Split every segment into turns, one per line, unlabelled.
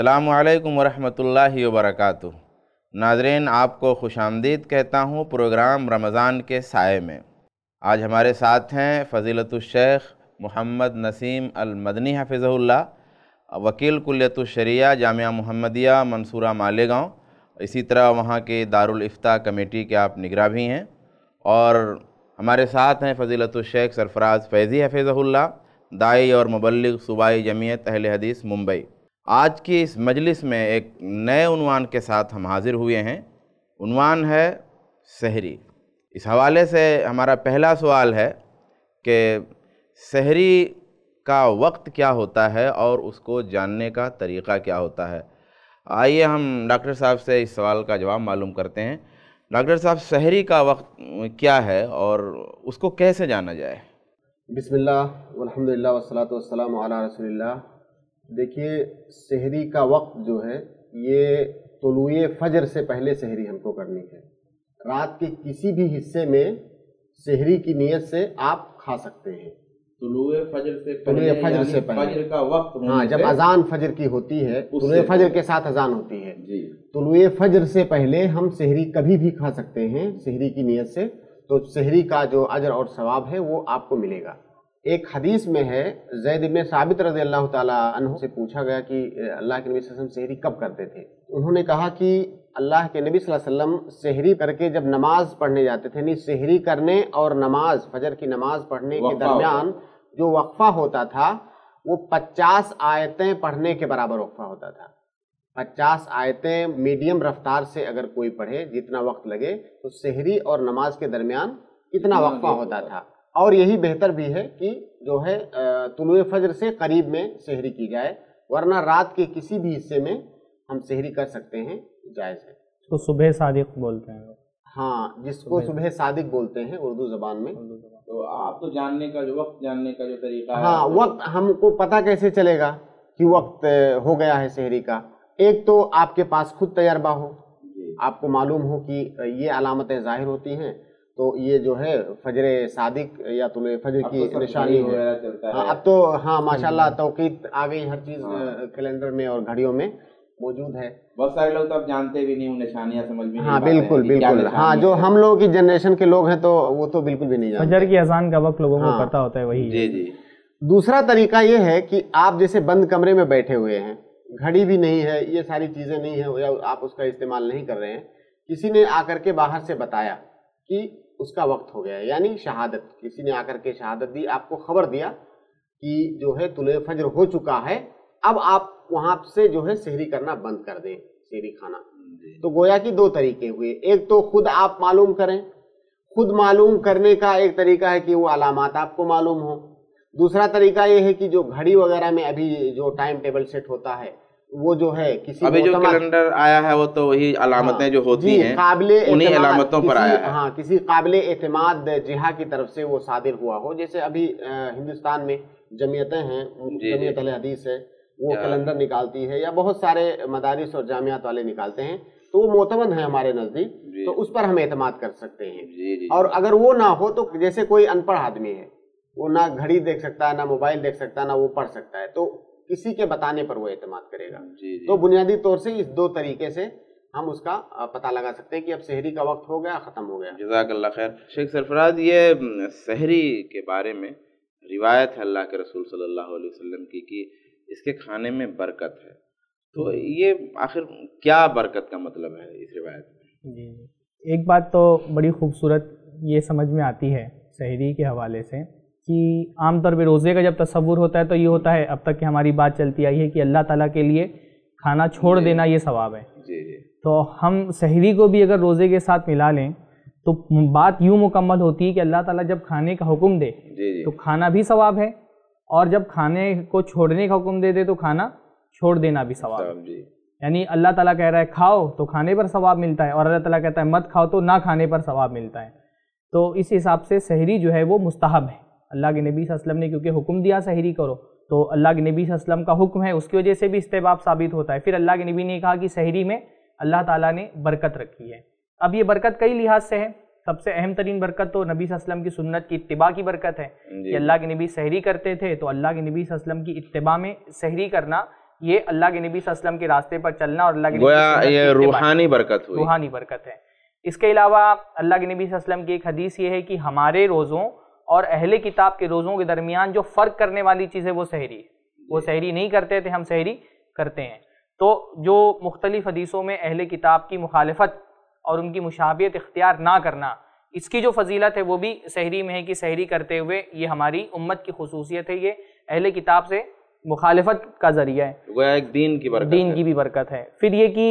السلام علیکم ورحمۃ اللہ وبرکاتہ ناظرین آپ کو خوش آمدید کہتا ہوں پروگرام رمضان کے سائے میں آج ہمارے ساتھ ہیں فضیلت الشیخ محمد نسیم المدنی حفظہ اللہ وکیل کلیت الشریعہ جامعہ محمدیہ منصورہ مالیگاؤں اسی طرح وہاں کے دارالفتہ کمیٹی کے آپ نگراں بھی ہیں اور ہمارے ساتھ ہیں فضیلت الشیخ سرفراز فیضی حفظہ اللہ دائی اور مبلغ صوبائی جمعیت اہل حدیث ممبئی آج کی اس مجلس میں ایک نئے عنوان کے ساتھ ہم حاضر ہوئے ہیں عنوان ہے سہری اس حوالے سے ہمارا پہلا سوال ہے کہ سہری کا وقت کیا ہوتا ہے اور اس کو جاننے کا طریقہ کیا ہوتا ہے آئیے ہم ڈاکٹر صاحب سے اس سوال کا جواب معلوم کرتے ہیں ڈاکٹر صاحب سہری کا وقت کیا ہے اور اس کو کیسے جانا
جائے بسم اللہ والحمدللہ للہ وسلات وسلم علامہ اللہ دیکھیے شہری کا وقت جو ہے یہ طلوع فجر سے پہلے شہری ہم کو کرنی ہے رات کے کسی بھی حصے میں شہری کی نیت سے آپ کھا سکتے ہیں
طلوع فجر سے
یعنی پہلے فجر
کا وقت ہاں جب اذان
فجر کی ہوتی ہے طلوع فجر کے ساتھ اذان ہوتی ہے جی۔ طلوع فجر سے پہلے ہم شہری کبھی بھی کھا سکتے ہیں شہری کی نیت سے تو شہری کا جو اجر اور ثواب ہے وہ آپ کو ملے گا ایک حدیث میں ہے زید ابن ثابت رضی اللہ تعالیٰ عنہ سے پوچھا گیا کہ اللہ کے نبی صلی اللہ علیہ وسلم سحری کب کرتے تھے انہوں نے کہا کہ اللہ کے نبی صلی اللہ علیہ وسلم سحری کر کے جب نماز پڑھنے جاتے تھے یعنی سحری کرنے اور نماز فجر کی نماز پڑھنے کے درمیان جو وقفہ ہوتا تھا وہ پچاس آیتیں پڑھنے کے برابر وقفہ ہوتا تھا پچاس آیتیں میڈیم رفتار سے اگر کوئی پڑھے جتنا وقت لگے تو سحری اور نماز کے درمیان اتنا وقفہ ہوتا تھا اور یہی بہتر بھی ہے کہ جو ہے طلوع فجر سے قریب میں شہری کی جائے ورنہ رات کے کسی بھی حصے میں ہم شہری کر سکتے ہیں جائز ہے اس
کو صبح صادق
بولتا ہے ہاں جس کو صبح صادق بولتے ہیں اردو زبان میں تو آپ تو جاننے کا جو وقت جاننے کا جو طریقہ ہاں وقت ہم کو پتہ کیسے چلے گا کہ وقت ہو گیا ہے شہری کا ایک تو آپ کے پاس خود تجربہ ہو جی۔ آپ کو معلوم ہو کہ یہ علامتیں ظاہر ہوتی ہیں تو یہ جو ہے فجر صادق یا طلوع فجر کی نشانی ہے ہاں، اب تو ہاں ماشاءاللہ توقیت آگئی ہر چیز ہاں۔ کلینڈر میں اور گھڑیوں میں موجود ہے
بہت سارے لوگ تو اب جانتے بھی نہیں ہوں نشانیاں سمجھ بھی نہیں ہاں
بالکل بالکل ہاں جو ہم لوگوں کی جنریشن کے لوگ ہیں تو وہ تو بالکل بھی نہیں جانتے فجر کی اذان کا وقت لوگوں کو ہاں۔ پتہ ہوتا ہے وہی جی جی دوسرا طریقہ یہ ہے کہ آپ جیسے بند کمرے میں بیٹھے ہوئے ہیں گھڑی بھی نہیں ہے یہ ساری چیزیں نہیں ہیں آپ اس کا استعمال نہیں کر رہے ہیں کسی نے آ کر کے باہر سے بتایا کہ اس کا وقت ہو گیا یعنی شہادت کسی نے آ کر کے شہادت دی آپ کو خبر دیا کہ جو ہے طلوع فجر ہو چکا ہے اب آپ وہاں سے جو ہے سحری کرنا بند کر دیں سحری کھانا جی۔ تو گویا کی دو طریقے ہوئے ایک تو خود آپ معلوم کریں خود معلوم کرنے کا ایک طریقہ ہے کہ وہ علامات آپ کو معلوم ہو دوسرا طریقہ یہ ہے کہ جو گھڑی وغیرہ میں ابھی جو ٹائم ٹیبل سیٹ ہوتا ہے وہ جو ہے ابھی جو
جو آیا ہے وہ تو وہی علامتیں ہاں، ہوتی جی، ہیں قابل ہاں
کسی قابل اعتماد جہاں کی طرف سے وہ صادر ہوا ہو جیسے ابھی ہندوستان میں جمعیتیں ہیں جی، جی۔ جمعیت حدیث ہے وہ کلنڈر نکالتی ہے یا بہت سارے مدارس اور جامعات والے نکالتے ہیں تو وہ معتمد ہیں ہمارے نزدیک تو اس پر ہم اعتماد کر سکتے ہیں اور اگر وہ نہ ہو تو جیسے کوئی ان پڑھ آدمی ہے وہ نہ گھڑی دیکھ سکتا ہے نہ موبائل دیکھ سکتا ہے نہ وہ پڑھ سکتا ہے تو کسی کے بتانے پر وہ اعتماد کرے گا جی،, جی تو بنیادی طور سے اس دو طریقے سے ہم اس کا پتہ لگا سکتے ہیں کہ اب شہری کا وقت ہو گیا ختم ہو گیا
جزاک اللہ خیر شیخ سرفراز یہ شہری کے بارے میں روایت ہے اللہ کے رسول صلی اللہ علیہ وسلم کی کہ اس کے کھانے میں برکت ہے تو یہ آخر کیا برکت کا مطلب ہے اس روایت جی
ایک بات تو بڑی خوبصورت یہ سمجھ میں آتی ہے شہری کے حوالے سے کہ عام طور پہ روزے کا جب تصور ہوتا ہے تو یہ ہوتا ہے اب تک کہ ہماری بات چلتی آئی ہے کہ اللہ تعالیٰ کے لیے کھانا چھوڑ جی۔ دینا یہ ثواب ہے جی، جی۔ تو ہم سحری کو بھی اگر روزے کے ساتھ ملا لیں تو بات یوں مکمل ہوتی ہے کہ اللہ تعالیٰ جب کھانے کا حکم دے تو کھانا بھی ثواب ہے اور جب کھانے کو چھوڑنے کا حکم دے دے تو کھانا چھوڑ دینا بھی ثواب ہے یعنی اللہ تعالیٰ کہہ رہا ہے کھاؤ تو کھانے پر ثواب ملتا ہے اور اللہ تعالیٰ کہتا ہے مت کھاؤ تو نہ کھانے پر ثواب ملتا ہے تو اس حساب سے سحری جو ہے وہ مستحب ہے اللہ کے نبی صلی اللہ علیہ وسلم نے کیونکہ حکم دیا سحری کرو تو اللہ کے نبی صلی اللہ علیہ وسلم کا حکم ہے اس کی وجہ سے بھی استباب ثابت ہوتا ہے پھر اللہ کے نبی نے کہا کہ سحری میں اللہ تعالیٰ نے برکت رکھی ہے اب یہ برکت کئی لحاظ سے ہے سب سے اہم ترین برکت تو نبی صلی اللہ علیہ وسلم کی سنت کی اتباع کی برکت ہے جی۔ کہ اللہ کے نبی سحری کرتے تھے تو اللہ کے نبی وسلم کی اتباع میں سحری کرنا یہ اللہ کے نبی صلی اللہ علیہ وسلم کے راستے پر چلنا اور اللہ کے نبی روحانی برکت روحانی برکت ہے اس کے علاوہ اللہ کے نبی صلی اللہ علیہ وسلم کی ایک حدیث یہ ہے کہ ہمارے روزوں اور اہل کتاب کے روزوں کے درمیان جو فرق کرنے والی چیز ہے وہ سحری وہ جی۔ سحری نہیں کرتے تھے ہم سحری کرتے ہیں تو جو مختلف حدیثوں میں اہل کتاب کی مخالفت اور ان کی مشابیت اختیار نہ کرنا اس کی جو فضیلت ہے وہ بھی سحری میں ہے کہ سحری کرتے ہوئے یہ ہماری امت کی خصوصیت ہے یہ اہل کتاب سے مخالفت کا ذریعہ ہے ایک دین کی برکت دین کی بھی برکت ہے پھر یہ کہ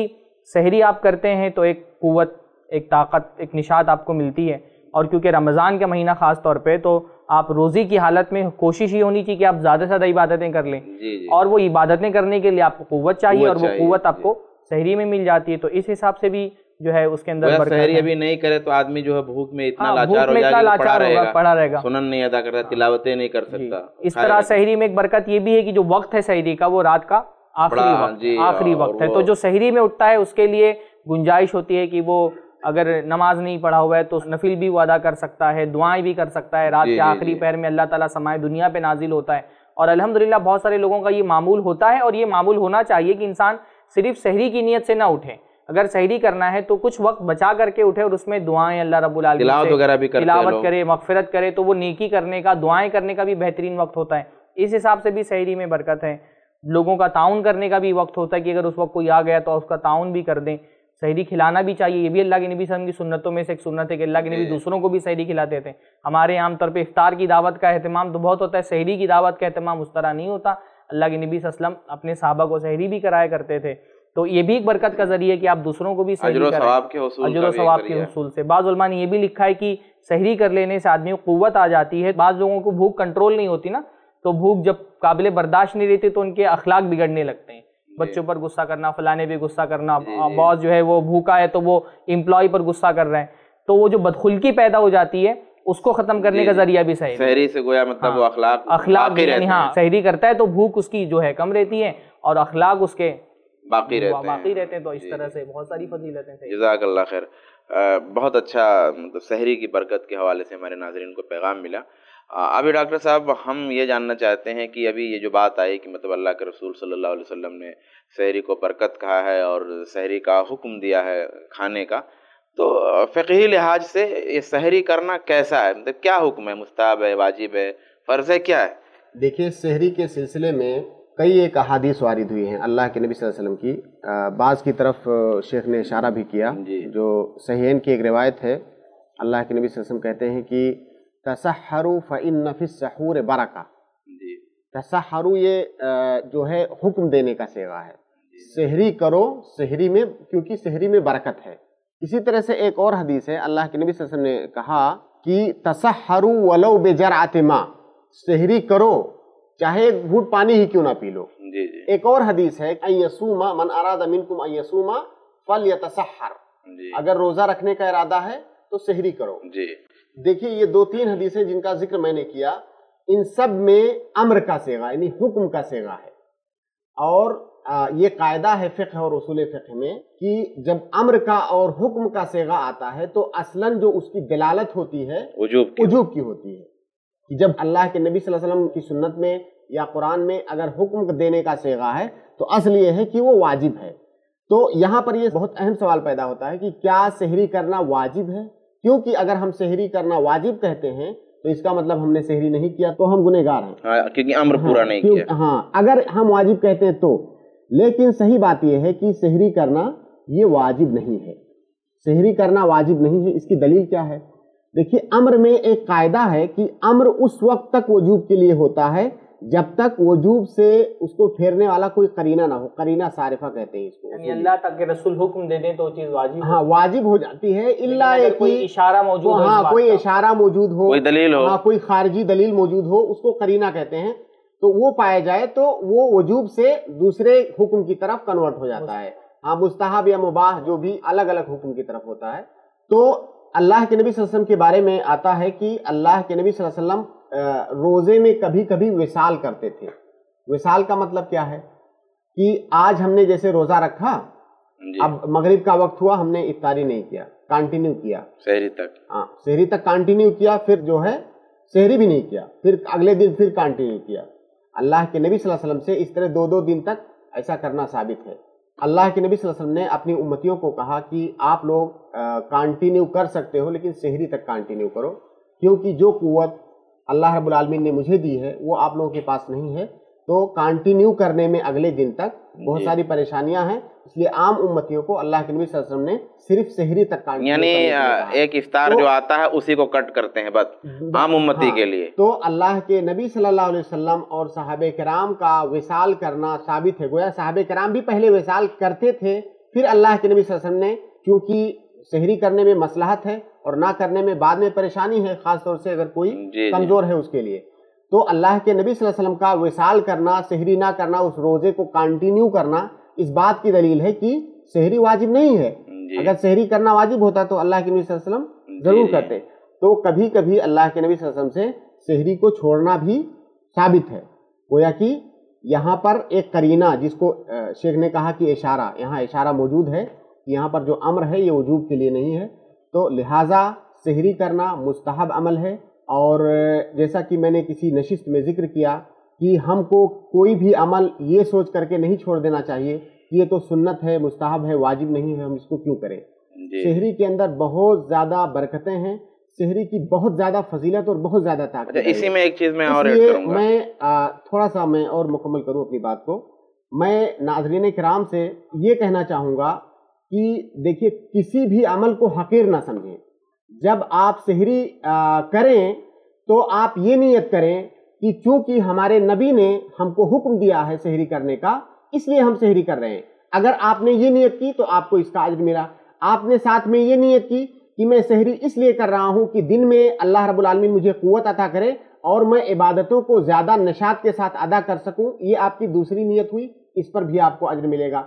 سحری آپ کرتے ہیں تو ایک قوت ایک طاقت ایک نشاط آپ کو ملتی ہے اور کیونکہ رمضان کا مہینہ خاص طور پہ تو آپ روزی کی حالت میں کوشش یہ ہونی چاہیے کہ آپ زیادہ سے زیادہ عبادتیں کر لیں جی، جی۔ اور وہ عبادتیں کرنے کے لیے آپ کو قوت چاہیے اور وہ قوت جی، آپ کو شہری میں مل جاتی ہے تو اس حساب سے بھی جو ہے اس کے اندر ابھی
نہیں کرے تو آدمی جو ہے بھوک میں اتنا ہاں، لاچار ہو جائے رہے گا سنن نہیں ادا کر رہا تلاوتیں نہیں کر سکتا اس طرح بعد شہری
میں ایک برکت یہ بھی ہے کہ جو وقت ہے شہری کا وہ رات کا آخری آخری وقت ہے تو جو شہری میں اٹھتا ہے اس کے لیے گنجائش ہوتی ہے کہ وہ اگر نماز نہیں پڑھا ہوا ہے تو نفل بھی وہ ادا کر سکتا ہے دعائیں بھی کر سکتا ہے رات جی، کے جی، آخری جی۔ پہر میں اللہ تعالیٰ سمائے دنیا پہ نازل ہوتا ہے اور الحمدللہ بہت سارے لوگوں کا یہ معمول ہوتا ہے اور یہ معمول ہونا چاہیے کہ انسان صرف سحری کی نیت سے نہ اٹھے اگر سحری کرنا ہے تو کچھ وقت بچا کر کے اٹھے اور اس میں دعائیں اللہ رب العالمین تلاوت کرے مغفرت کرے تو وہ نیکی کرنے کا دعائیں کرنے کا بھی بہترین وقت ہوتا ہے اس حساب سے بھی سحری میں برکت ہے لوگوں کا تعاون کرنے کا بھی وقت ہوتا ہے کہ اگر اس وقت کوئی آ گیا تو اس کا تعاون بھی کر دیں سہری کھلانا بھی چاہیے یہ بھی اللہ کے نبی وسلم کی سنتوں میں سے ایک سنت ہے کہ اللہ کے نبی جی۔ دوسروں کو بھی سہری کھلاتے تھے ہمارے عام طور پہ افطار کی دعوت کا اہتمام تو بہت ہوتا ہے سہری کی دعوت کا اہتمام اس طرح نہیں ہوتا اللہ کے نبی صلی اللہ علیہ وسلم اپنے صحابہ کو سحری بھی کرایا کرتے تھے تو یہ بھی ایک برکت کا ذریعہ کہ آپ دوسروں کو بھی کریں و ثواب کے حصول سے بعض علماء نے یہ بھی لکھا ہے کہ سہری کر لینے سے آدمی قوت آ جاتی ہے بعض لوگوں کو بھوک کنٹرول نہیں ہوتی نا تو بھوک جب قابل برداشت نہیں رہتی تو ان کے اخلاق بگڑنے لگتے ہیں جی۔ بچوں پر غصہ کرنا فلانے بھی غصہ کرنا جی، جی۔ باس جو ہے وہ بھوکا ہے تو وہ امپلائی پر غصہ کر رہے ہیں تو وہ جو بدخلقی پیدا ہو جاتی ہے اس کو ختم کرنے کا ذریعہ بھی سحری سحری
سے گویا مطلب وہ ہاں۔ اخلاق اخلاق یعنی ہاں
سحری کرتا ہے تو بھوک اس کی جو ہے کم رہتی ہے اور اخلاق اس کے
باقی ہاں، رہتے ہیں باقی
رہتے ہیں تو اس طرح سے بہت ساری فضیلتیں
جزاک اللہ خیر بہت اچھا مطلب سحری کی برکت کے حوالے سے ہمارے ناظرین کو پیغام ملا ابھی ڈاکٹر صاحب ہم یہ جاننا چاہتے ہیں کہ ابھی یہ جو بات آئی کہ مطلب اللہ کے رسول صلی اللہ علیہ وسلم نے شہری کو برکت کہا ہے اور شہری کا حکم دیا ہے کھانے کا تو فقہی لحاظ سے یہ سحری کرنا کیسا ہے مطلب کیا حکم ہے مستحب ہے واجب
ہے فرض ہے کیا ہے دیکھیے شہری کے سلسلے میں کئی ایک احادیث وارد ہوئی ہیں اللہ کے نبی صلی اللہ علیہ وسلم کی بعض کی طرف شیخ نے اشارہ بھی کیا جی جو صحیحین کی ایک روایت ہے اللہ کے نبی صلی اللہ علیہ وسلم کہتے ہیں کہ تسحرو فعن نفی سحور برکا جی تسحرو یہ جو ہے حکم دینے کا سیوا ہے جی۔ سحری کرو سحری میں کیونکہ سحری میں برکت ہے اسی طرح سے ایک اور حدیث ہے اللہ کے نبی صلی اللہ علیہ وسلم نے کہا کہ تسحرو ولو بجرعت ما سحری کرو چاہے ایک گھوٹ پانی ہی کیوں نہ پی لو جی، جی۔ ایک اور حدیث ہے ایسوما من اراد منکم ایسوما فلیتسحر جی اگر روزہ رکھنے کا ارادہ ہے تو سحری کرو جی دیکھیے یہ دو تین حدیثیں جن کا ذکر میں نے کیا ان سب میں امر کا سیگا یعنی حکم کا سیگا ہے اور یہ قاعدہ ہے فقہ اور رسول فقہ میں کہ جب امر کا اور حکم کا سیگا آتا ہے تو اصلاً جو اس کی دلالت ہوتی ہے عجوب کی ہوتی ہے کہ جب اللہ کے نبی صلی اللہ علیہ وسلم کی سنت میں یا قرآن میں اگر حکم دینے کا سیگا ہے تو اصل یہ ہے کہ وہ واجب ہے تو یہاں پر یہ بہت اہم سوال پیدا ہوتا ہے کہ کیا سحری کرنا واجب ہے کیونکہ اگر ہم سحری کرنا واجب کہتے ہیں تو اس کا مطلب ہم نے سحری نہیں کیا تو ہم گنے گار ہیں
ہاں،, ہاں،,
ہاں اگر ہم واجب کہتے ہیں تو لیکن صحیح بات یہ ہے کہ سحری کرنا یہ واجب نہیں ہے سحری کرنا واجب نہیں ہے اس کی دلیل کیا ہے دیکھیے امر میں ایک قاعدہ ہے کہ امر اس وقت تک وجوب کے لیے ہوتا ہے جب تک وجوب سے اس کو پھیرنے والا کوئی قرینہ نہ ہو قرینہ صارفہ کہتے ہیں اس کو یعنی اللہ تک رسول حکم دے
دیں تو وہ ہاں،
واجب ہو جاتی ہے اللہ کوئی اشارہ ہو ہاں کوئی اشارہ موجود ہو کوئی دلیل ہو ہاں، کوئی خارجی دلیل موجود ہو اس کو قرینہ کہتے ہیں تو وہ پایا جائے تو وہ وجوب سے دوسرے حکم کی طرف کنورٹ ہو جاتا ہے ہاں مستحب یا مباح جو بھی الگ الگ حکم کی طرف ہوتا ہے تو اللہ کے نبی صلی اللہ علیہ وسلم کے بارے میں آتا ہے کہ اللہ کے نبی صلی اللہ علیہ وسلم روزے میں کبھی کبھی وصال کرتے تھے وصال کا مطلب کیا ہے کہ آج ہم نے جیسے روزہ رکھا جی۔ اب مغرب کا وقت ہوا ہم نے افطاری نہیں کیا کانٹینیو کیا شہری تک ہاں، تک کانٹینیو کیا پھر جو ہے شہری بھی نہیں کیا پھر اگلے دن پھر کانٹینیو کیا اللہ کے نبی صلی اللہ علیہ وسلم سے اس طرح دو دو دن تک ایسا کرنا ثابت ہے اللہ کے نبی صلی اللہ علیہ وسلم نے اپنی امتیوں کو کہا کہ آپ لوگ کانٹینیو کر سکتے ہو لیکن شہری تک کانٹینیو کرو کیونکہ جو قوت اللہ رب العالمین نے مجھے دی ہے وہ آپ لوگوں کے پاس نہیں ہے تو کانٹینیو کرنے میں اگلے دن تک بہت جی۔ ساری پریشانیاں ہیں اس لیے عام امتیوں کو اللہ کے نبی صلی اللہ علیہ وسلم نے صرف سہری تک یعنی
ایک جو آتا ہے اسی کو کٹ کرتے ہیں بس عام امتی ہاں۔ کے لیے
تو اللہ کے نبی صلی اللہ علیہ وسلم اور صحابہ کرام کا وصال کرنا ثابت ہے گویا صحابہ کرام بھی پہلے وصال کرتے تھے پھر اللہ کے نبی صلی اللہ علیہ وسلم نے کیونکہ سہری کرنے میں مسلحت ہے اور نہ کرنے میں بعد میں پریشانی ہے خاص طور سے اگر کوئی جی، جی۔ کمزور ہے اس کے لیے تو اللہ کے نبی صلی اللہ علیہ وسلم کا وصال کرنا سحری نہ کرنا اس روزے کو کنٹینیو کرنا اس بات کی دلیل ہے کہ سحری واجب نہیں ہے جی۔ اگر سحری کرنا واجب ہوتا تو اللہ کے نبی صلی اللہ علیہ وسلم ضرور کرتے تو کبھی کبھی اللہ کے نبی صلی اللہ علیہ وسلم سے سحری کو چھوڑنا بھی ثابت ہے گویا کہ یہاں پر ایک کرینہ جس کو شیخ نے کہا کہ اشارہ یہاں اشارہ موجود ہے کہ یہاں پر جو امر ہے یہ وجوب کے لیے نہیں ہے تو لہٰذا سحری کرنا مستحب عمل ہے اور جیسا کہ میں نے کسی نشست میں ذکر کیا کہ ہم کو کوئی بھی عمل یہ سوچ کر کے نہیں چھوڑ دینا چاہیے کہ یہ تو سنت ہے مستحب ہے واجب نہیں ہے ہم اس کو کیوں کریں شہری جی۔ کے اندر بہت زیادہ برکتیں ہیں شہری کی بہت زیادہ فضیلت اور بہت زیادہ طاقت اچھا، ہے اسی میں ایک چیز میں تھوڑا سا میں اور مکمل کروں اپنی بات کو میں ناظرین کرام سے یہ کہنا چاہوں گا کہ دیکھیے کسی بھی عمل کو حقیر نہ سمجھیں جب آپ سحری کریں تو آپ یہ نیت کریں کہ چونکہ ہمارے نبی نے ہم کو حکم دیا ہے سحری کرنے کا اس لیے ہم سحری کر رہے ہیں اگر آپ نے یہ نیت کی تو آپ کو اس کا عجر ملا آپ نے ساتھ میں یہ نیت کی کہ میں سحری اس لیے کر رہا ہوں کہ دن میں اللہ رب العالمین مجھے قوت عطا کرے اور میں عبادتوں کو زیادہ نشاط کے ساتھ ادا کر سکوں یہ آپ کی دوسری نیت ہوئی اس پر بھی آپ کو عجر ملے گا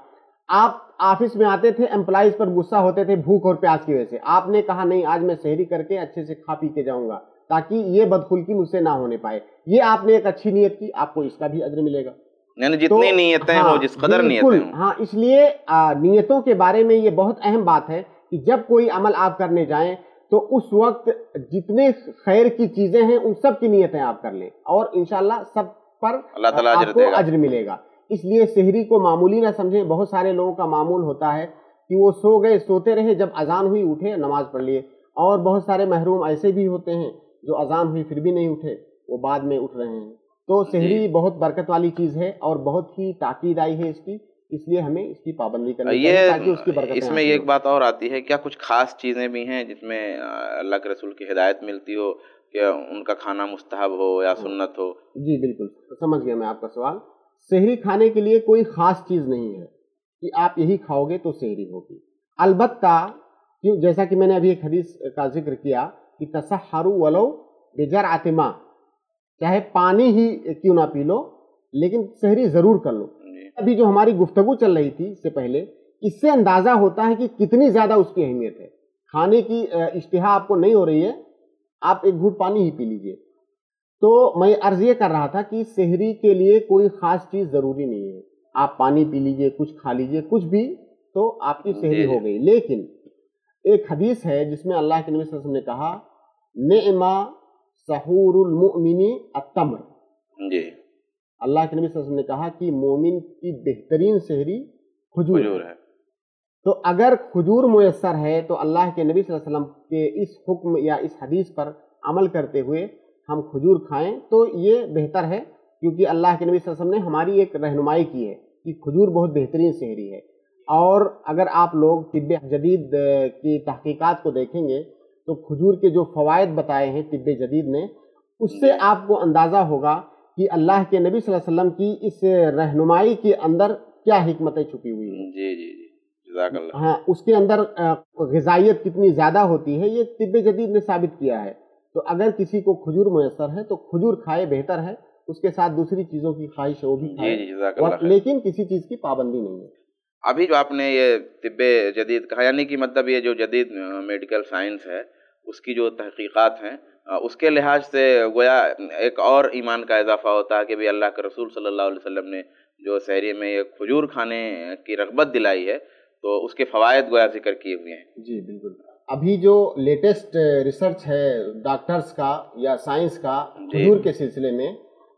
آپ آفس میں آتے تھے امپلائیز پر غصہ ہوتے تھے بھوک اور پیاس کی وجہ سے آپ نے کہا نہیں آج میں شہری کر کے اچھے سے کھا پی کے جاؤں گا تاکہ یہ بدخلکی مجھ سے نہ ہونے پائے یہ آپ آپ نے ایک اچھی نیت کی کو اس کا بھی ملے گا
جتنی نیتیں نیتیں ہاں، ہو جس قدر
ہاں، اس لیے نیتوں کے بارے میں یہ بہت اہم بات ہے کہ جب کوئی عمل آپ کرنے جائیں تو اس وقت جتنے خیر کی چیزیں ہیں ان سب کی نیتیں آپ کر لیں اور سب پر اللہ تعالیٰ پر ملے گا اس لیے سہری کو معمولی نہ سمجھیں بہت سارے لوگوں کا معمول ہوتا ہے کہ وہ سو گئے سوتے رہے جب اذان ہوئی اٹھے نماز پڑھ لیے اور بہت سارے محروم ایسے بھی ہوتے ہیں جو اذان ہوئی پھر بھی نہیں اٹھے وہ بعد میں اٹھ رہے ہیں تو جی۔ شہری بہت برکت والی چیز ہے اور بہت ہی تاکید آئی ہے اس کی اس لیے ہمیں اس کی پابندی کرنی تاکہ اس کی برکت اس میں ایک
بات اور آتی ہے کیا کچھ خاص چیزیں بھی ہیں جس میں اللہ کے رسول کی ہدایت ملتی ہو کہ ان کا کھانا مستحب ہو یا جی۔ سنت ہو
جی بالکل سمجھ گیا میں آپ کا سوال سہری کھانے کے لیے کوئی خاص چیز نہیں ہے کہ آپ یہی کھاؤ گے تو سہری ہوگی البتہ جیسا کہ میں نے ابھی ایک حدیث کا ذکر کیا کہ ولو بجر آتما چاہے پانی ہی کیوں نہ پی لو لیکن سہری ضرور کر لو جی۔ ابھی جو ہماری گفتگو چل رہی تھی اس سے پہلے اس سے اندازہ ہوتا ہے کہ کتنی زیادہ اس کی اہمیت ہے کھانے کی اشتہا آپ کو نہیں ہو رہی ہے آپ ایک گھوٹ پانی ہی پی لیجئے تو میں عرض یہ کر رہا تھا کہ شہری کے لیے کوئی خاص چیز ضروری نہیں ہے آپ پانی پی لیجئے کچھ کھا لیجئے کچھ بھی تو آپ کی شہری جی، جی۔ ہو گئی لیکن ایک حدیث ہے جس میں اللہ کے نبی نے کہا المؤمنی التمر جی اللہ کے نبی نے کہا کہ مومن کی بہترین شہری کھجور ہے تو اگر کھجور میسر ہے تو اللہ کے نبی صلی اللہ علیہ وسلم کے اس حکم یا اس حدیث پر عمل کرتے ہوئے ہم کھجور کھائیں تو یہ بہتر ہے کیونکہ اللہ کے نبی صلی اللہ علیہ وسلم نے ہماری ایک رہنمائی کی ہے کہ کھجور بہت بہترین سہری ہے اور اگر آپ لوگ طب جدید کی تحقیقات کو دیکھیں گے تو کھجور کے جو فوائد بتائے ہیں طب جدید نے اس سے آپ کو اندازہ ہوگا کہ اللہ کے نبی صلی اللہ علیہ وسلم کی اس رہنمائی کے اندر کیا حکمتیں چھپی ہوئی ہیں جی جی جی ہاں اس کے اندر غذائیت کتنی زیادہ ہوتی ہے یہ طب جدید نے ثابت کیا ہے تو اگر کسی کو کھجور میسر ہے تو کھجور کھائے بہتر ہے اس کے ساتھ دوسری چیزوں کی خواہش بھی جی جی لیکن کسی چیز کی پابندی نہیں ہے
ابھی جو آپ نے یہ طب جدید کہا یعنی کی مطلب یہ جو جدید میڈیکل سائنس ہے اس کی جو تحقیقات ہیں اس کے لحاظ سے گویا ایک اور ایمان کا اضافہ ہوتا ہے کہ بھی اللہ کے رسول صلی اللہ علیہ وسلم نے جو سہری میں یہ کھجور کھانے کی رغبت دلائی ہے تو اس کے فوائد گویا ذکر کیے ہوئے ہیں جی بالکل
ابھی جو لیٹسٹ ریسرچ ہے ڈاکٹرز کا یا سائنس کا جی۔ حضور کے سلسلے میں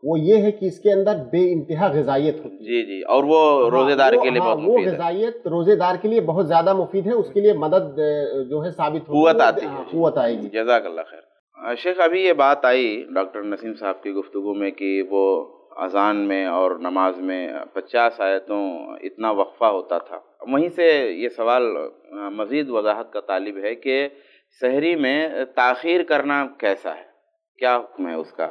وہ یہ ہے کہ اس کے اندر بے انتہا غذائیت ہوتی
جی جی اور وہ ہاں، روزے دار کے لیے ہاں، بہت مفید وہ
غذائیت روزے دار کے لیے بہت زیادہ مفید ہے اس کے لیے مدد جو ہے ثابت قوت آتی ہے ہاں، قوت آئے گی
جزاک اللہ خیر شیخ ابھی یہ بات آئی ڈاکٹر نسیم صاحب کی گفتگو میں کہ وہ اذان میں اور نماز میں پچاس آیتوں اتنا وقفہ ہوتا تھا وہیں سے یہ سوال مزید وضاحت کا طالب ہے کہ شہری میں تاخیر کرنا کیسا ہے کیا حکم ہے اس کا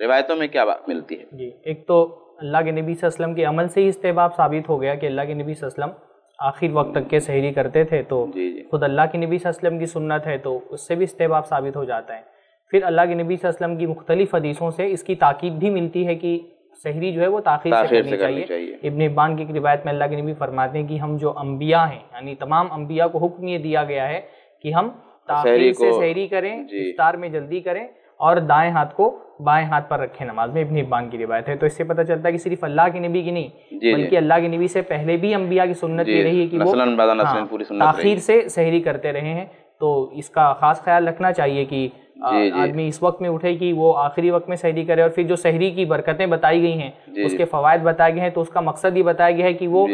روایتوں میں کیا بات ملتی
ہے جی ایک تو اللہ کے نبی صلی اللہ علیہ وسلم کے عمل سے ہی استحباب ثابت ہو گیا کہ اللہ کے نبی صلی اللہ علیہ وسلم آخر وقت تک کے سحری کرتے تھے تو جی جی خود اللہ کے نبی صلی اللہ علیہ وسلم کی سنت ہے تو اس سے بھی استحباب ثابت ہو جاتا ہے پھر اللہ کے نبی صلی اللہ علیہ وسلم کی مختلف حدیثوں سے اس کی تاکید بھی ملتی ہے کہ سحری جو ہے وہ تاخیر سے کرنی چاہیے ابن ابان کی روایت میں اللہ کے نبی فرماتے ہیں کہ ہم جو انبیاء ہیں یعنی تمام انبیاء کو حکم یہ دیا گیا ہے کہ ہم تاخیر سے سحری کریں جی۔ افطار میں جلدی کریں اور دائیں ہاتھ کو بائیں ہاتھ پر رکھیں نماز میں ابن ابان کی روایت ہے تو اس سے پتہ چلتا ہے کہ صرف اللہ کے نبی کی نہیں جی، جی۔ بلکہ اللہ کے نبی سے پہلے بھی انبیاء کی سنت یہ رہی ہے کہ وہ ہاں، تاخیر سے سحری کرتے رہے ہیں تو اس کا خاص خیال رکھنا چاہیے کہ جی، جی۔ آدمی اس وقت میں اٹھے کہ وہ آخری وقت میں سہری کرے اور پھر جو سہری کی برکتیں بتائی گئی ہیں جی، اس کے فوائد بتائے گئے ہیں تو اس کا مقصد یہ بتایا گیا ہے کہ وہ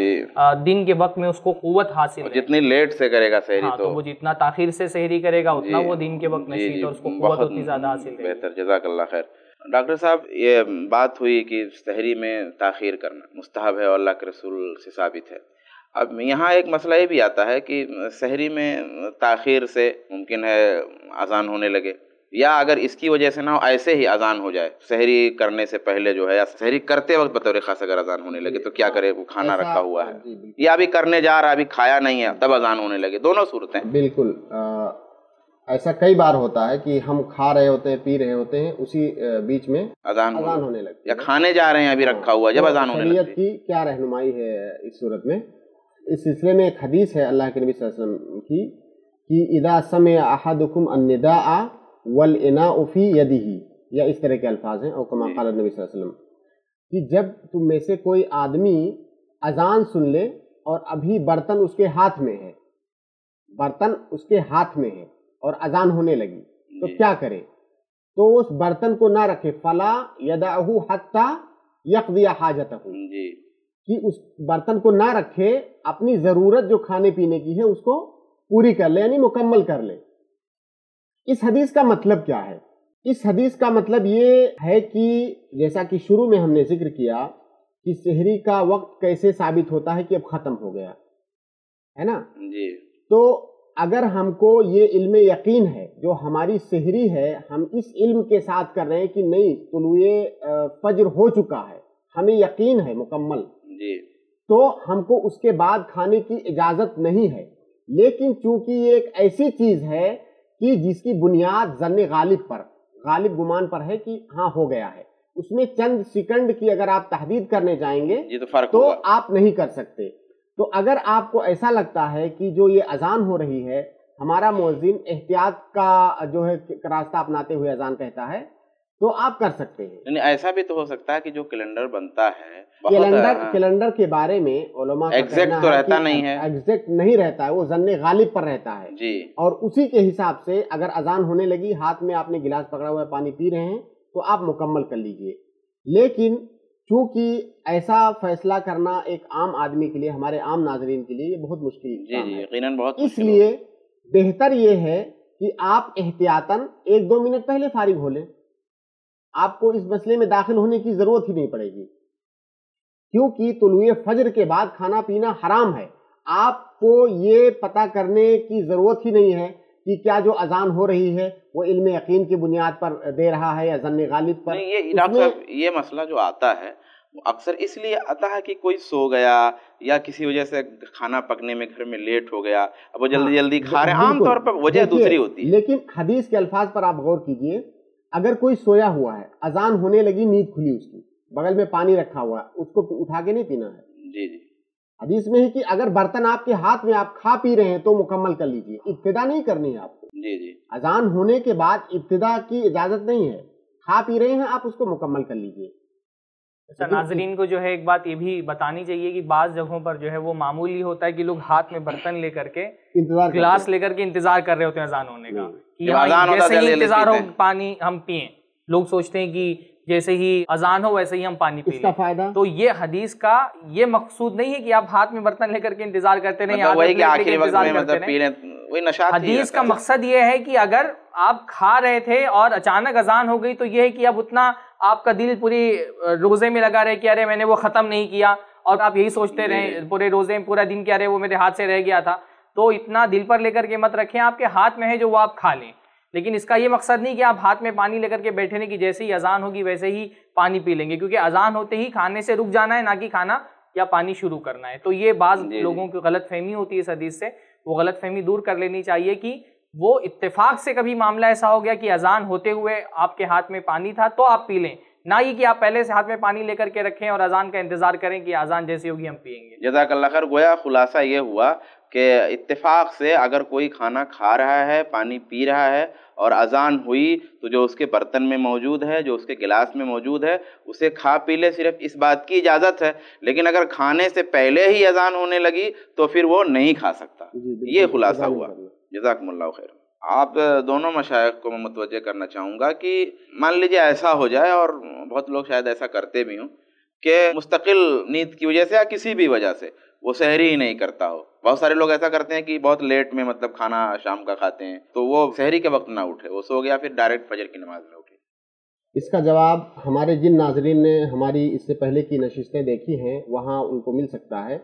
دن کے وقت میں اس کو قوت حاصل
جتنی لیٹ سے کرے گا ہاں، تو وہ
جتنا تاخیر سے سہری کرے گا اتنا وہ دن کے وقت اس کو قوت زیادہ حاصل
بہتر جزاک اللہ خیر ڈاکٹر صاحب یہ بات ہوئی کہ سہری میں تاخیر کرنا مستحب ہے اور ثابت ہے اب یہاں ایک مسئلہ یہ بھی آتا ہے کہ سہری میں تاخیر سے ممکن ہے اذان ہونے لگے یا اگر اس کی وجہ سے نہ ہو ایسے ہی اذان ہو جائے شہری کرنے سے پہلے جو ہے یا شہری کرتے وقت بطور خاص اگر اذان ہونے لگے تو کیا کرے وہ کھانا رکھا ہوا ہے جی، یا ابھی کرنے جا رہا ابھی کھایا نہیں ہے تب اذان ہونے لگے دونوں صورتیں
بالکل ایسا کئی بار ہوتا ہے کہ ہم کھا رہے ہوتے ہیں پی رہے ہوتے ہیں اسی بیچ میں
اذان ہونے لگے یا کھانے جا رہے ہیں ابھی رکھا ہوا جب ہونے
جب کی کیا رہنمائی ہے اس صورت میں اس سلسلے میں ایک حدیث ہے اللہ کے نبی صلی اللہ علیہ وسلم کی کہ اذا سمع احدکم النداء یدی یا اس طرح کے الفاظ ہیں اور جی۔ نبی صلی اللہ علیہ وسلم کہ جب تم میں سے کوئی آدمی اذان سن لے اور ابھی برتن اس کے ہاتھ میں ہے برتن اس کے ہاتھ میں ہے اور اذان ہونے لگی تو جی۔ کیا کرے تو اس برتن کو نہ رکھے فلا یدا جی۔ کہ یک برتن کو نہ رکھے اپنی ضرورت جو کھانے پینے کی ہے اس کو پوری کر لے یعنی مکمل کر لے اس حدیث کا مطلب کیا ہے اس حدیث کا مطلب یہ ہے کہ جیسا کہ شروع میں ہم نے ذکر کیا کہ شہری کا وقت کیسے ثابت ہوتا ہے کہ اب ختم ہو گیا ہے نا جی تو اگر ہم کو یہ علم یقین ہے جو ہماری سحری ہے ہم اس علم کے ساتھ کر رہے ہیں کہ نہیں طلوع فجر ہو چکا ہے ہمیں یقین ہے مکمل جی تو ہم کو اس کے بعد کھانے کی اجازت نہیں ہے لیکن چونکہ یہ ایک ایسی چیز ہے کہ جس کی بنیاد ذن غالب پر غالب گمان پر ہے کہ ہاں ہو گیا ہے اس میں چند سیکنڈ کی اگر آپ تحدید کرنے جائیں گے فرق تو آپ نہیں کر سکتے تو اگر آپ کو ایسا لگتا ہے کہ جو یہ اذان ہو رہی ہے ہمارا مؤذن احتیاط کا جو ہے راستہ اپناتے ہوئے اذان کہتا ہے تو آپ کر سکتے ہیں
یعنی ایسا بھی تو ہو سکتا ہے کہ جو کیلنڈر بنتا ہے کیلنڈر
کیلنڈر ہاں۔ کے بارے میں علماء ایگزیکٹ نہیں ہے نہیں رہتا ہے وہ زن غالب پر رہتا ہے جی۔ اور اسی کے حساب سے اگر اذان ہونے لگی ہاتھ میں آپ نے گلاس پکڑا ہوا ہے پانی پی رہے ہیں تو آپ مکمل کر لیجئے لیکن چونکہ ایسا فیصلہ کرنا ایک عام آدمی کے لیے ہمارے عام ناظرین کے لیے جی، جی، بہت
مشکل
اس لیے بہتر یہ ہے کہ آپ احتیاطاً ایک دو منٹ پہلے فارغ ہو لیں آپ کو اس مسئلے میں داخل ہونے کی ضرورت ہی نہیں پڑے گی کیونکہ طلوع فجر کے بعد کھانا پینا حرام ہے آپ کو یہ پتہ کرنے کی ضرورت ہی نہیں ہے کہ کیا جو اذان ہو رہی ہے وہ علم یقین کی بنیاد پر دے رہا ہے یا غالب پر یہ
مسئلہ جو آتا ہے اکثر اس لیے آتا ہے کہ کوئی سو گیا یا کسی وجہ سے کھانا پکنے میں گھر میں لیٹ ہو گیا وہ جلدی ہاں، جلدی کھا رہے ہیں عام طور پر وجہ دوسری ہوتی
ہے لیکن حدیث کے الفاظ پر آپ غور کیجئے اگر کوئی سویا ہوا ہے اذان ہونے لگی نیند کھلی اس کی بغل میں پانی رکھا ہوا ہے اس کو اٹھا کے نہیں پینا
ہے جی، جی۔
حدیث میں کہ اگر برتن آپ کے ہاتھ میں آپ کھا پی رہے ہیں تو مکمل کر لیجیے ابتدا نہیں کرنی ہے آپ کو جی، اذان ہونے کے بعد ابتدا کی اجازت نہیں ہے کھا پی رہے ہیں آپ اس کو مکمل کر لیجیے
اچھا، ناظرین کو جو ہے ایک بات یہ بھی بتانی چاہیے کہ بعض جگہوں پر جو ہے وہ معمولی ہوتا ہے کہ لوگ ہاتھ میں برتن لے کر کے گلاس لے کر کے انتظار کر رہے ہوتے ہیں اذان ہونے کا جیسے ہی انتظار ہو پانی ہم پیئیں لوگ سوچتے ہیں کہ جیسے ہی اذان ہو ویسے ہی ہم پانی پی لیں تو یہ حدیث کا یہ مقصود نہیں ہے کہ آپ ہاتھ میں برتن لے کر کے انتظار کرتے رہیں مطلب مطلب حدیث کا مقصد یہ ہے کہ اگر آپ کھا رہے تھے اور اچانک اذان ہو گئی تو یہ ہے کہ اب اتنا آپ کا دل پوری روزے میں لگا رہے کہ ارے میں نے وہ ختم نہیں کیا اور آپ یہی سوچتے جی۔ رہے پورے روزے پورا دن کیا ارے وہ میرے ہاتھ سے رہ گیا تھا تو اتنا دل پر لے کر کے مت رکھیں آپ کے ہاتھ میں ہے جو وہ آپ کھا لیں لیکن اس کا یہ مقصد نہیں کہ آپ ہاتھ میں پانی لے کر کے بیٹھے نہیں کہ جیسے ہی اذان ہوگی ویسے ہی پانی پی لیں گے کیونکہ اذان ہوتے ہی کھانے سے رک جانا ہے نہ کہ کھانا یا پانی شروع کرنا ہے تو یہ بعض جی، جی۔ لوگوں کی غلط فہمی ہوتی ہے اس حدیث سے وہ غلط فہمی دور کر لینی چاہیے کہ وہ اتفاق سے کبھی معاملہ ایسا ہو گیا کہ اذان ہوتے ہوئے آپ کے ہاتھ میں پانی تھا تو آپ پی لیں نہ ہی کہ آپ پہلے سے ہاتھ میں پانی لے کر کے رکھیں اور اذان کا انتظار کریں کہ اذان جیسی ہوگی ہم پئیں گے
جزاک اللہ خیر گویا خلاصہ یہ ہوا کہ اتفاق سے اگر کوئی کھانا کھا رہا ہے پانی پی رہا ہے اور اذان ہوئی تو جو اس کے برتن میں موجود ہے جو اس کے گلاس میں موجود ہے اسے کھا پی لے صرف اس بات کی اجازت ہے لیکن اگر کھانے سے پہلے ہی اذان ہونے لگی تو پھر وہ نہیں کھا سکتا جی، یہ خلاصہ ہوا جزاکم اللہ خیر آپ دونوں مشائق کو میں متوجہ کرنا چاہوں گا کہ مان لیجئے ایسا ہو جائے اور بہت لوگ شاید ایسا کرتے بھی ہوں کہ مستقل نیند کی وجہ سے یا کسی بھی وجہ سے وہ سحری ہی نہیں کرتا ہو بہت سارے لوگ ایسا کرتے ہیں کہ بہت لیٹ میں مطلب کھانا شام کا کھاتے ہیں تو وہ سحری کے وقت نہ اٹھے وہ سو گیا پھر ڈائریکٹ فجر کی نماز میں اٹھے
اس کا جواب ہمارے جن ناظرین نے ہماری اس سے پہلے کی نشستیں دیکھی ہیں وہاں ان کو مل سکتا ہے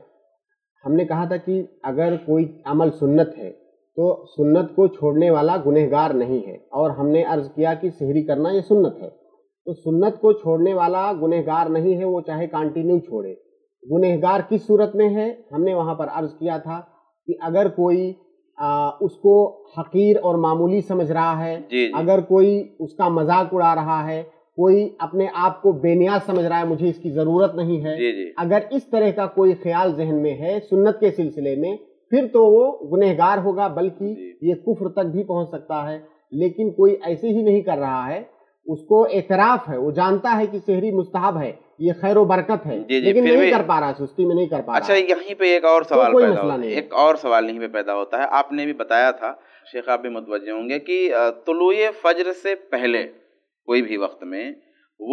ہم نے کہا تھا کہ اگر کوئی عمل سنت ہے تو سنت کو چھوڑنے والا گنہ گار نہیں ہے اور ہم نے عرض کیا کہ سحری کرنا یہ سنت ہے تو سنت کو چھوڑنے والا گنہ گار نہیں ہے وہ چاہے کانٹینیو چھوڑے گنہگار کس صورت میں ہے ہم نے وہاں پر عرض کیا تھا کہ اگر کوئی اس کو حقیر اور معمولی سمجھ رہا ہے جی، جی۔ اگر کوئی اس کا مذاق اڑا رہا ہے کوئی اپنے آپ کو بے نیاز سمجھ رہا ہے مجھے اس کی ضرورت نہیں ہے جی، اگر اس طرح کا کوئی خیال ذہن میں ہے سنت کے سلسلے میں پھر تو وہ گنہگار ہوگا بلکہ جی۔ یہ کفر تک بھی پہنچ سکتا ہے لیکن کوئی ایسے ہی نہیں کر رہا ہے اس کو اعتراف ہے وہ جانتا ہے کہ مستحب ہے ہے یہ خیر و برکت جی، جی، لیکن نہیں نہیں کر کر پا پا رہا رہا سستی میں اچھا یہیں
پہ ایک اور سوال پیدا ہوتا ہے ایک اور سوال یہیں پہ پیدا ہوتا ہے آپ نے بھی بتایا تھا شیخ آپ بھی متوجہ ہوں گے کہ طلوع فجر سے پہلے کوئی بھی وقت میں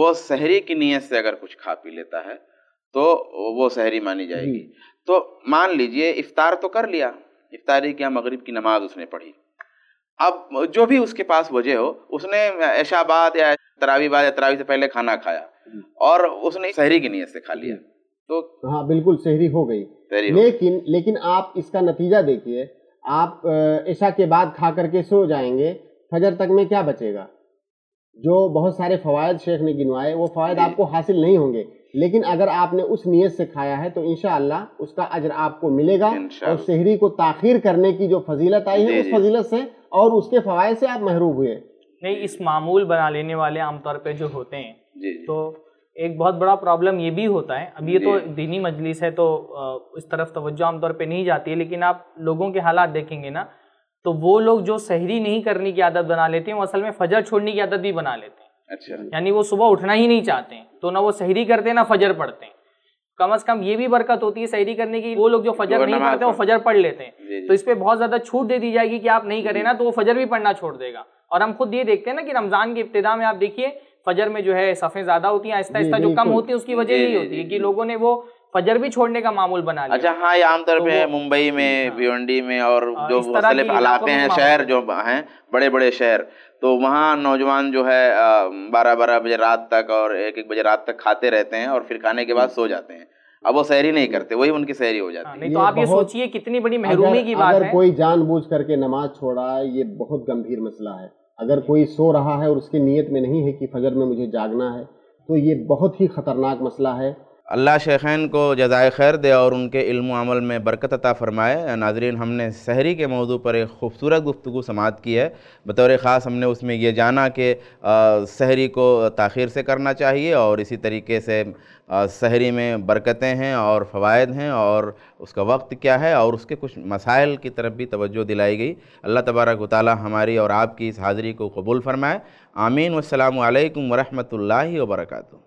وہ سحری کی نیت سے اگر کچھ کھا پی لیتا ہے تو وہ سحری مانی جائے گی تو مان لیجئے افطار تو کر لیا افطاری کیا مغرب کی نماز اس نے پڑھی اب جو بھی اس کے پاس وجہ ہو اس نے عشاء بعد یا بعد یا تراوی سے پہلے کھانا کھایا اور اس نے شہری کی نیت سے کھا لیا
تو ہاں بالکل شہری ہو گئی لیکن لیکن آپ اس کا نتیجہ دیکھیے آپ عشاء کے بعد کھا کر کے سو جائیں گے فجر تک میں کیا بچے گا جو بہت سارے فوائد شیخ نے گنوائے وہ فوائد آپ کو حاصل نہیں ہوں گے لیکن اگر آپ نے اس نیت سے کھایا ہے تو انشاءاللہ اس کا اجر آپ کو ملے گا اور شہری کو تاخیر کرنے کی جو فضیلت آئی ہے جی، اس جی۔ فضیلت سے اور اس کے فوائد سے آپ محروب ہوئے
نہیں اس معمول بنا لینے والے عام طور پہ جو ہوتے ہیں جی، تو ایک بہت بڑا پرابلم یہ بھی ہوتا ہے اب یہ تو دینی مجلس ہے تو اس طرف توجہ عام طور پہ نہیں جاتی ہے لیکن آپ لوگوں کے حالات دیکھیں گے نا تو وہ لوگ جو سحری نہیں کرنے کی عادت بنا لیتے ہیں وہ اصل میں فجر چھوڑنے کی عادت بھی بنا لیتے ہیں اچھا۔ یعنی وہ صبح اٹھنا ہی نہیں چاہتے ہیں تو نہ وہ سحری کرتے ہیں نہ فجر پڑھتے ہیں کم از کم یہ بھی برکت ہوتی ہے سحری کرنے کی وہ لوگ جو فجر نہیں پڑھتے وہ فجر پڑھ لیتے ہیں جی، جی۔ تو اس پہ بہت زیادہ چھوٹ دے دی جائے گی کہ آپ نہیں کریں نا تو وہ فجر بھی پڑھنا چھوڑ دے گا اور ہم خود یہ دیکھتے ہیں نا کہ رمضان کی ابتدا میں آپ دیکھیے فجر میں جو ہے صفیں زیادہ ہوتی ہیں آہستہ آہستہ جو جی، کم ہوتی ہیں اس کی وجہ یہی ہوتی ہے کہ لوگوں نے وہ فجر بھی چھوڑنے کا معمول بنا لیا اچھا ہاں
یہ عام طور پہ ممبئی میں ہاں۔ میں اور ہاں، جو مختلف علاقے ہیں شہر جو ہیں بڑے بڑے شہر تو وہاں نوجوان جو ہے بارہ بارہ بجے رات تک اور ایک ایک بجے رات تک کھاتے رہتے ہیں اور پھر کھانے کے بعد جی۔ سو جاتے ہیں اب وہ سحری نہیں جی۔ کرتے وہی ان کی سحری ہو جاتی ہاں،
ہے آپ یہ سوچئے
کتنی بڑی محرومی کی بات ہے اگر کوئی
جان بوجھ کر کے نماز چھوڑا ہے یہ بہت گمبھیر مسئلہ ہے اگر جی۔ کوئی سو رہا ہے اور اس کی نیت میں نہیں ہے کہ فجر میں مجھے جاگنا ہے تو یہ بہت ہی خطرناک مسئلہ ہے
اللہ شیخین کو جزائے خیر دے اور ان کے علم و عمل میں برکت عطا فرمائے ناظرین ہم نے سہری کے موضوع پر ایک خوبصورت گفتگو سماعت کی ہے بطور خاص ہم نے اس میں یہ جانا کہ سہری کو تاخیر سے کرنا چاہیے اور اسی طریقے سے سہری میں برکتیں ہیں اور فوائد ہیں اور اس کا وقت کیا ہے اور اس کے کچھ مسائل کی طرف بھی توجہ دلائی گئی اللہ تبارک و تعالی ہماری اور آپ کی اس حاضری کو قبول فرمائے آمین والسلام علیکم ورحمۃ اللہ وبرکاتہ